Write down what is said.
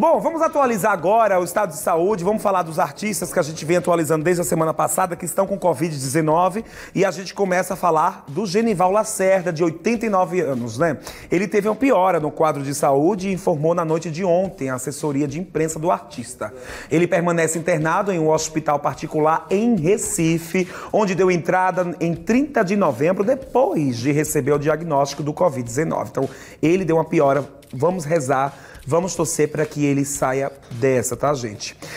Bom, vamos atualizar agora o estado de saúde, vamos falar dos artistas que a gente vem atualizando desde a semana passada, que estão com Covid-19, e a gente começa a falar do Genival Lacerda, de 89 anos, né? Ele teve uma piora no quadro de saúde e informou na noite de ontem a assessoria de imprensa do artista. Ele permanece internado em um hospital particular em Recife, onde deu entrada em 30 de novembro, depois de receber o diagnóstico do Covid-19. Então, ele deu uma piora vamos rezar, vamos torcer para que ele saia dessa, tá, gente?